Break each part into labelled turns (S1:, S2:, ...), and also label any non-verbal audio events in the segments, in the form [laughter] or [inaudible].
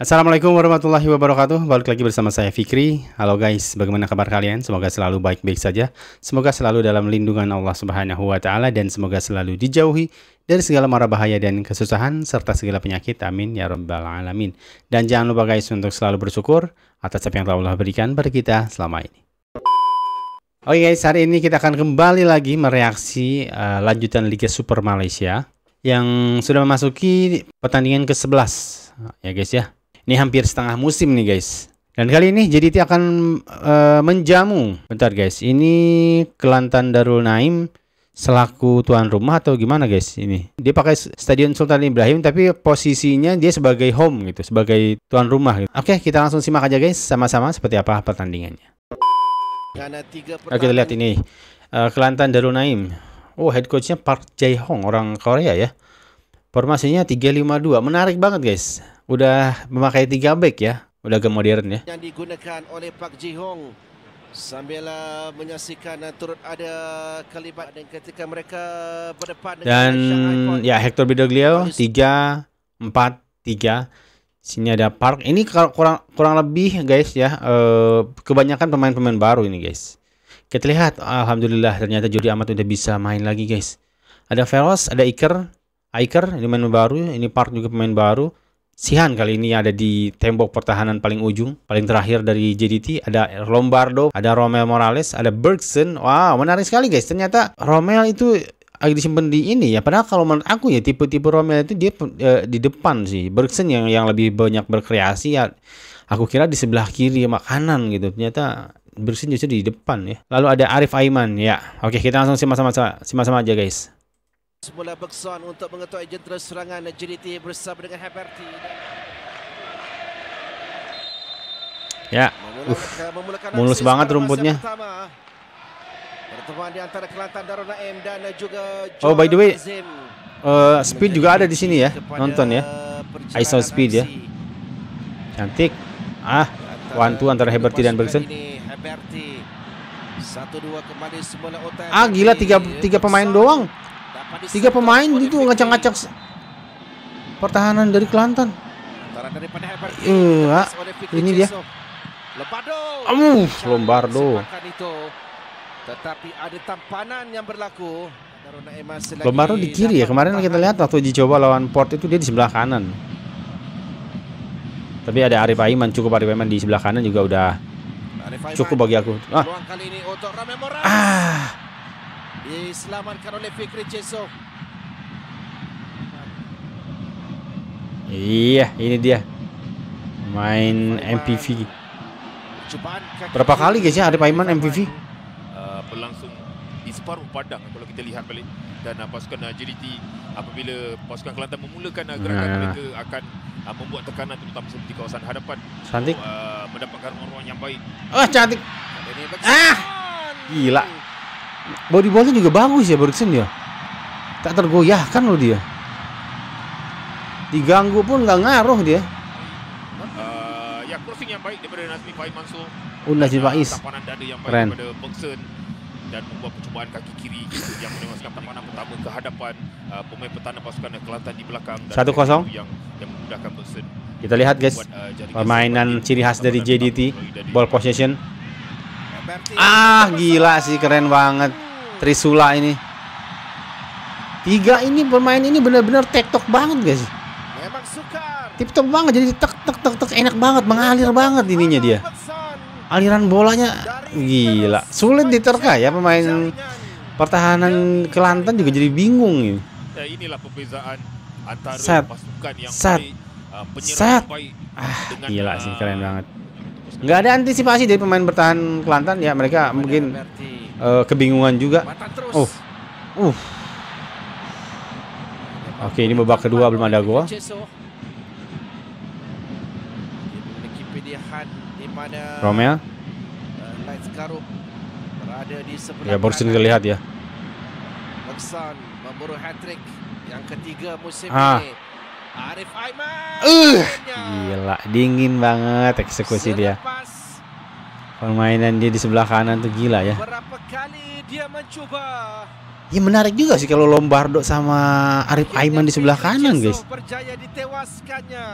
S1: Assalamualaikum warahmatullahi wabarakatuh Balik lagi bersama saya Fikri Halo guys, bagaimana kabar kalian? Semoga selalu baik-baik saja Semoga selalu dalam lindungan Allah subhanahu wa ta'ala Dan semoga selalu dijauhi dari segala mara bahaya dan kesusahan Serta segala penyakit, amin ya rabbal alamin Dan jangan lupa guys untuk selalu bersyukur Atas apa yang telah Allah berikan pada kita selama ini Oke okay guys, hari ini kita akan kembali lagi mereaksi uh, lanjutan Liga Super Malaysia yang sudah memasuki pertandingan ke-11 ya guys ya ini hampir setengah musim nih guys. Dan kali ini JDT akan uh, menjamu. Bentar guys, ini Kelantan Darul Naim selaku tuan rumah atau gimana guys ini. Dia pakai Stadion Sultan Ibrahim tapi posisinya dia sebagai home gitu, sebagai tuan rumah gitu. Oke, kita langsung simak aja guys sama-sama seperti apa pertandingannya. Oke, kita lihat ini. Uh, Kelantan Darul Naim. Oh, head coachnya Park Jae Hong, orang Korea ya. Formasinya 352. Menarik banget, guys udah memakai tiga back ya, udah agak modern ya.
S2: Yang digunakan oleh Pak Ji Hong sambil menyaksikan turut ada kelibat dan ketika mereka
S1: berdepan dan ya Hector Bidoglio tiga empat tiga sini ada Park ini kurang kurang lebih guys ya eh, kebanyakan pemain-pemain baru ini guys kita lihat alhamdulillah ternyata Jody Amat udah bisa main lagi guys ada Veloz ada Iker Iker ini pemain baru ini Park juga pemain baru Sihan kali ini ada di tembok pertahanan paling ujung, paling terakhir dari JDT. Ada Lombardo, ada Romel Morales, ada Bergson. Wow, menarik sekali guys. Ternyata Romel itu agak disimpan di ini ya. Padahal kalau menurut aku ya tipe-tipe Romel itu dia uh, di depan sih. Bergson yang yang lebih banyak berkreasi ya. Aku kira di sebelah kiri sama kanan gitu. Ternyata Bergson justru di depan ya. Lalu ada Arif Aiman ya. Oke, kita langsung simak sama simak sama aja guys.
S2: Semula Bekson untuk mengetuai jentera serangan JDT bersama dengan Haberti.
S1: Ya, mulus banget rumputnya.
S2: Pertemuan di
S1: antara Kelantan Darul Naim dan juga Oh, by the way, uh, speed juga ada di sini ya. Nonton ya. iso speed ya. Cantik. Ah, one antara Haberti dan Bergson.
S2: Ah, gila tiga tiga pemain doang. Tiga
S1: pemain itu ngacak-ngacak pertahanan dari Kelantan.
S2: uh, ini dia.
S1: Amu, Lombardo.
S2: Tetapi ada Lombardo di kiri ya.
S1: Kemarin kita lihat waktu uji coba lawan Port itu dia di sebelah kanan. Tapi ada Arif Aiman, cukup Arif Aiman di sebelah kanan juga udah cukup bagi aku. Ah.
S2: ah. Diselamatkan oleh Fikri Cesok.
S1: Iya, ini dia. Main MPV.
S3: Berapa kali guys ya
S1: ada Paiman MPV? Uh,
S3: eh, berlangsung di separuh padang kalau kita lihat balik dan uh, pasukan agility apabila pasukan Kelantan memulakan uh, gerakan nah. mereka akan uh, membuat tekanan terutama di kawasan hadapan cantik so, uh, mendapatkan orang-orang yang baik ah cantik ah
S1: gila Body ballnya juga bagus ya Bergson ya. Tak tergoyahkan loh dia. Diganggu pun nggak ngaruh dia. Uh, ya
S3: crossing yang baik daripada Nazmi Faiz Mansur. Oh Nazmi
S1: Faiz. Tapanan dada yang baik Keren. daripada
S3: Bergson dan membuat percubaan kaki kiri gitu, yang menewaskan tapanan pertama ke hadapan uh, pemain pertahanan pasukan Kelantan di belakang 1-0 yang yang memudahkan Bergson. Kita lihat guys, eh,
S1: permainan ciri khas dari JDT, ball possession. Ah gila sih keren banget Trisula ini. Tiga ini pemain ini benar-benar tektok banget guys. Memang banget jadi tek tek tek tek enak banget mengalir banget ininya dia. Aliran bolanya gila. Sulit diterka ya pemain pertahanan Kelantan juga jadi bingung ini.
S3: Ya inilah perbezaan antara Set. pasukan yang Set. Eh, Set. ah,
S1: gila sih eh, keren banget nggak ada antisipasi dari pemain bertahan Kelantan ya mereka Pada mungkin uh, kebingungan juga uh uh oke ini babak kedua belum ada gol
S2: Romel eh, ya baru sini terlihat ya ah. Arif Aiman. Uh,
S1: gila, dingin banget eksekusi Selepas. dia. Permainan dia di sebelah kanan tuh gila ya. Berapa kali dia mencoba? Ya menarik juga sih kalau Lombardo sama Arif Aiman di sebelah kanan, guys.
S2: ditewaskannya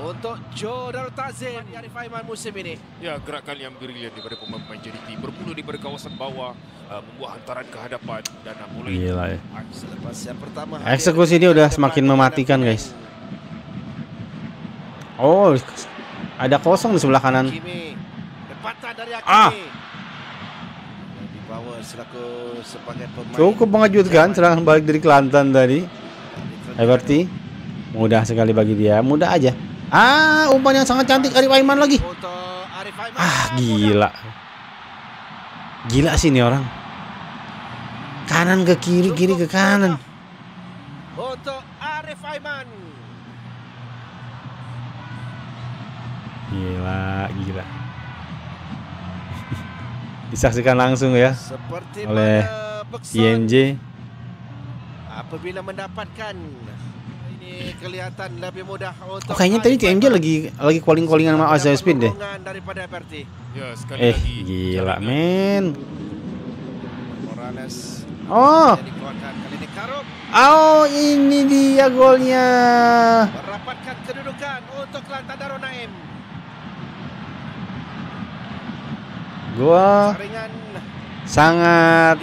S3: untuk Jordan Tazim di Arif Aiman musim ini. Ya, gerakan yang brilian daripada pemain-pemain JDT. Berpuluh di kawasan bawah, uh, membuat hantaran ke hadapan dan uh, mulai. Gila ya. Ah, Eksekusi
S1: ini udah semakin mematikan, guys. Oh, ada kosong di sebelah kanan.
S2: Ah. Dibawa selaku sebagai pemain. Cukup
S1: mengejutkan serangan balik dari Kelantan tadi. Everty. Mudah sekali bagi dia, mudah aja. Ah, umpan yang sangat cantik Arif Aiman lagi. Ah, gila. Gila sih ini orang. Kanan ke kiri, kiri ke kanan. Foto Arif Gila, gila. [laughs] Disaksikan langsung ya oleh INJ apabila mendapatkan kelihatan lebih mudah untuk oh, kayaknya tadi TMG lagi lagi calling-callingan sama Azza Spin deh. Ya, eh, gila men. Oh. Oh, ini dia golnya. Rapatkan kedudukan untuk Lantadaro Naim. Gua sangat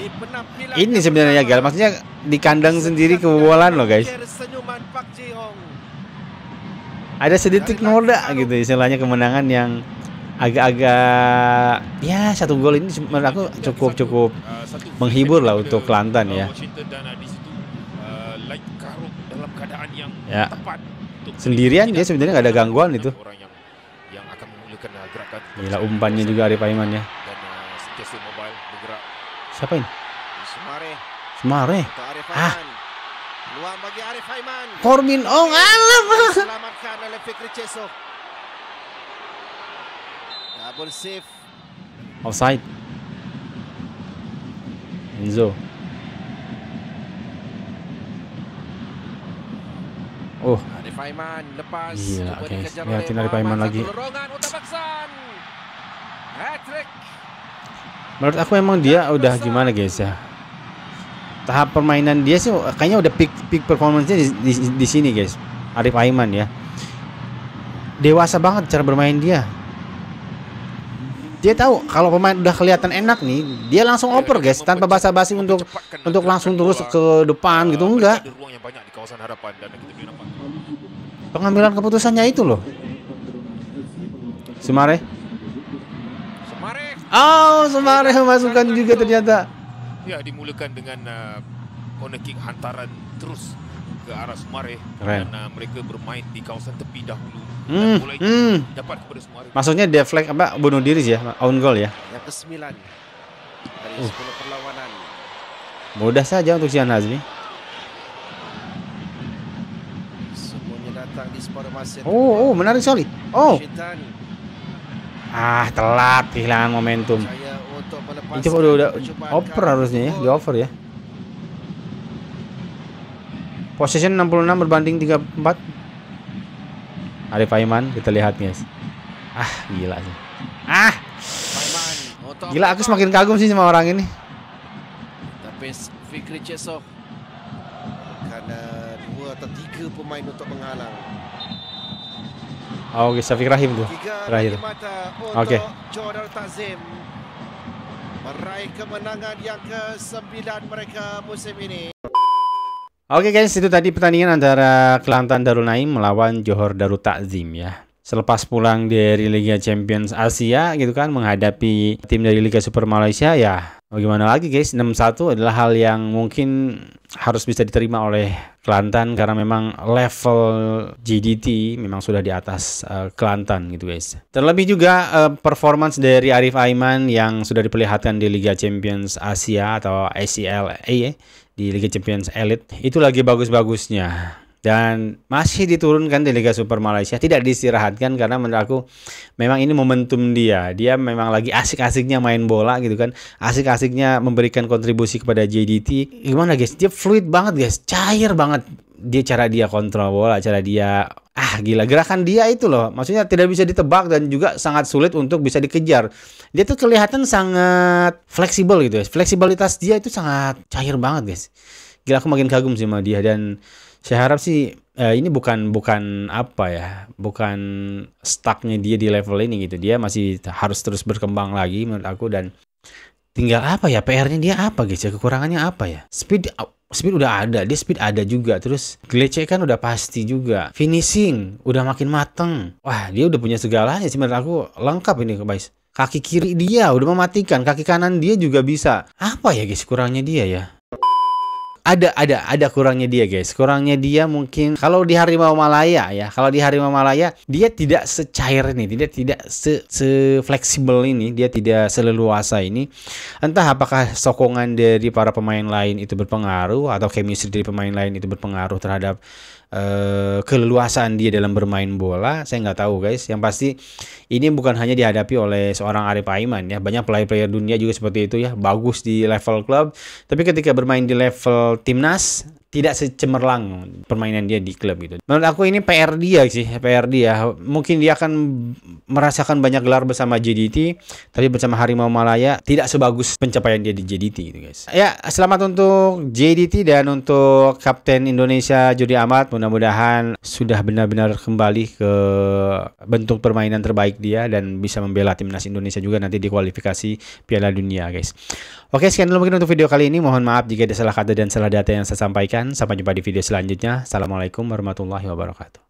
S1: ini sebenarnya gal maksudnya di kandang sendiri kebobolan loh guys Pak Ada sedikit noda gitu istilahnya kemenangan yang agak-agak ya satu gol ini menurut aku cukup cukup
S3: eh, menghibur lah untuk Kelantan ya. Eh, ya.
S1: Sendirian dia sebenarnya nggak ada gangguan itu.
S3: Eh, Gila umpannya juga Arif Aiman ya. Siapa ini? Semare.
S2: Semare. Ah, Luang bagi Arif Haiman. Kormin Ong oh, alam. Selamatkan oleh Fikri Ceso. Double save.
S1: Offside. Enzo. Oh.
S2: Arif Haiman lepas. Iya, okay. Lihatin Arif Haiman lagi.
S1: Menurut aku emang dia udah gimana guys ya tahap permainan dia sih kayaknya udah peak peak performance-nya di, di, di sini guys. Arif Aiman ya. Dewasa banget cara bermain dia. Dia tahu kalau pemain udah kelihatan enak nih, dia langsung oper iya, guys tanpa basa-basi untuk untuk langsung terus ke depan gitu enggak. Pengambilan keputusannya itu loh. Semare. Oh, Semare masukkan juga ternyata.
S3: Ya, dimulakan dengan uh, corner kick hantaran terus ke arah Sumare Keren. dan uh, mereka bermain di kawasan tepi dahulu hmm. dan bola hmm. dapat kepada Sumare.
S1: Maksudnya deflect apa bunuh diri sih ya, own goal ya.
S2: Yang ke-9 dari uh. 10 perlawanan.
S1: Mudah saja untuk Sian Hazmi.
S2: Oh, oh, menarik sekali. Oh.
S1: Ah, telat kehilangan momentum. Percaya ini coba udah, udah over harusnya ya, di over ya. Position 66 berbanding 34. Arif Aiman, kita lihat guys. Ah, gila sih.
S2: Ah. Gila aku
S1: semakin kagum sih sama orang ini.
S2: Tapi Fikri Cesov karena dua atau tiga pemain untuk menghalang.
S1: Oke, oh, okay, Rahim tuh, Terakhir. Okey meraih
S2: kemenangan yang ke-9 mereka musim ini.
S1: Oke okay guys, itu tadi pertandingan antara Kelantan Darul Naim melawan Johor Darul Takzim ya. Selepas pulang dari Liga Champions Asia gitu kan menghadapi tim dari Liga Super Malaysia ya Bagaimana lagi guys, 61 adalah hal yang mungkin harus bisa diterima oleh Kelantan karena memang level GDT memang sudah di atas uh, Kelantan gitu guys. Terlebih juga uh, performance dari Arif Aiman yang sudah diperlihatkan di Liga Champions Asia atau ACLA eh, di Liga Champions Elite itu lagi bagus-bagusnya dan masih diturunkan di Liga Super Malaysia tidak diistirahatkan karena menurut aku memang ini momentum dia dia memang lagi asik-asiknya main bola gitu kan asik-asiknya memberikan kontribusi kepada JDT gimana guys dia fluid banget guys cair banget dia cara dia kontrol bola cara dia ah gila gerakan dia itu loh maksudnya tidak bisa ditebak dan juga sangat sulit untuk bisa dikejar dia tuh kelihatan sangat fleksibel gitu guys fleksibilitas dia itu sangat cair banget guys gila aku makin kagum sih sama dia dan saya harap sih eh, ini bukan bukan apa ya bukan stucknya dia di level ini gitu dia masih harus terus berkembang lagi menurut aku dan tinggal apa ya PR-nya dia apa guys gitu ya kekurangannya apa ya speed speed udah ada dia speed ada juga terus glitch kan udah pasti juga finishing udah makin mateng wah dia udah punya segalanya sih menurut aku lengkap ini guys kaki kiri dia udah mematikan, kaki kanan dia juga bisa. Apa ya guys kurangnya dia ya? ada ada ada kurangnya dia guys kurangnya dia mungkin kalau di harimau Malaya ya kalau di harimau Malaya dia tidak secair ini tidak tidak se, se fleksibel ini dia tidak seleluasa ini entah apakah sokongan dari para pemain lain itu berpengaruh atau chemistry dari pemain lain itu berpengaruh terhadap uh, keleluasaan dia dalam bermain bola saya nggak tahu guys yang pasti ini bukan hanya dihadapi oleh seorang Arif Aiman ya banyak player-player dunia juga seperti itu ya bagus di level klub tapi ketika bermain di level timnas tidak secemerlang permainan dia di klub gitu. Menurut aku ini PR dia sih, PR dia. Mungkin dia akan merasakan banyak gelar bersama JDT, tapi bersama Harimau Malaya tidak sebagus pencapaian dia di JDT gitu guys. Ya, selamat untuk JDT dan untuk Kapten Indonesia Jody Ahmad. Mudah-mudahan sudah benar-benar kembali ke bentuk permainan terbaik dia dan bisa membela timnas Indonesia juga nanti di kualifikasi Piala Dunia guys. Oke, sekian dulu mungkin untuk video kali ini. Mohon maaf jika ada salah kata dan salah data
S3: yang saya sampaikan demikian, sampai jumpa di video selanjutnya. Assalamualaikum warahmatullahi wabarakatuh.